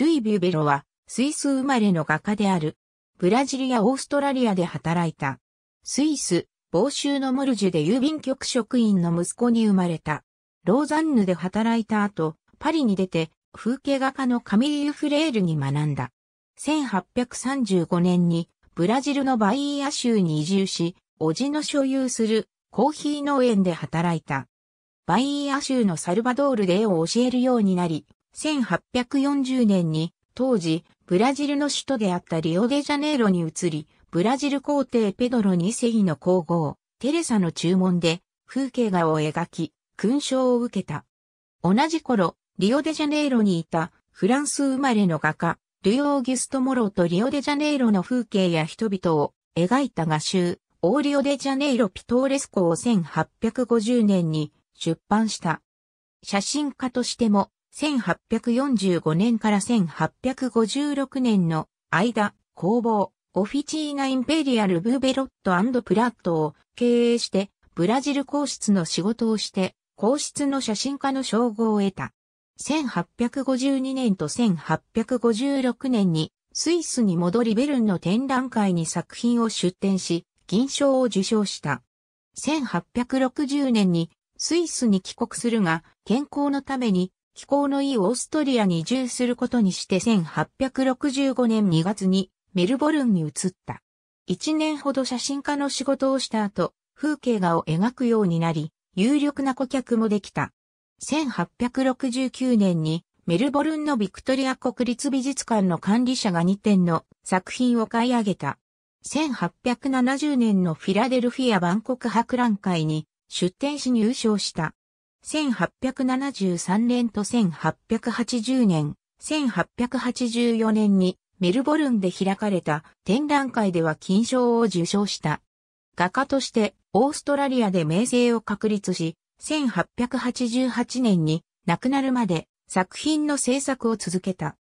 ルイ・ビュベロは、スイス生まれの画家である。ブラジルやオーストラリアで働いた。スイス、某州のモルジュで郵便局職員の息子に生まれた。ローザンヌで働いた後、パリに出て、風景画家のカミリユ・フレールに学んだ。1835年に、ブラジルのバイーア州に移住し、叔父の所有するコーヒー農園で働いた。バイーア州のサルバドールで絵を教えるようになり、1840年に当時ブラジルの首都であったリオデジャネイロに移り、ブラジル皇帝ペドロ2世の皇后、テレサの注文で風景画を描き、勲章を受けた。同じ頃、リオデジャネイロにいたフランス生まれの画家、ルイ・オーギュスト・モローとリオデジャネイロの風景や人々を描いた画集、オーリオデジャネイロ・ピトーレスコを1850年に出版した。写真家としても1845年から1856年の間、工房、オフィチーナ・インペリアル・ブーベロットプラットを経営して、ブラジル皇室の仕事をして、皇室の写真家の称号を得た。1852年と1856年に、スイスに戻りベルンの展覧会に作品を出展し、銀賞を受賞した。1860年にスイスに帰国するが、健康のために気候のいいオーストリアに移住することにして1865年2月にメルボルンに移った。1年ほど写真家の仕事をした後、風景画を描くようになり、有力な顧客もできた。1869年にメルボルンのビクトリア国立美術館の管理者が2点の作品を買い上げた。1870年のフィラデルフィア万国博覧会に出展し入賞した。1873年と1880年、1884年にメルボルンで開かれた展覧会では金賞を受賞した。画家としてオーストラリアで名声を確立し、1888年に亡くなるまで作品の制作を続けた。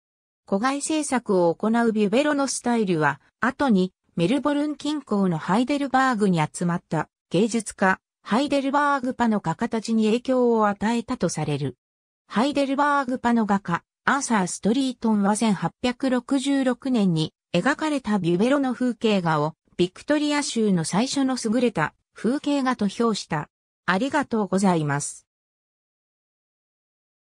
古外制作を行うビュベロのスタイルは、後にメルボルン近郊のハイデルバーグに集まった芸術家、ハイデルバーグパの画家たちに影響を与えたとされる。ハイデルバーグパの画家、アーサー・ストリートンは1866年に描かれたビュベロの風景画をビクトリア州の最初の優れた風景画と評した。ありがとうございます。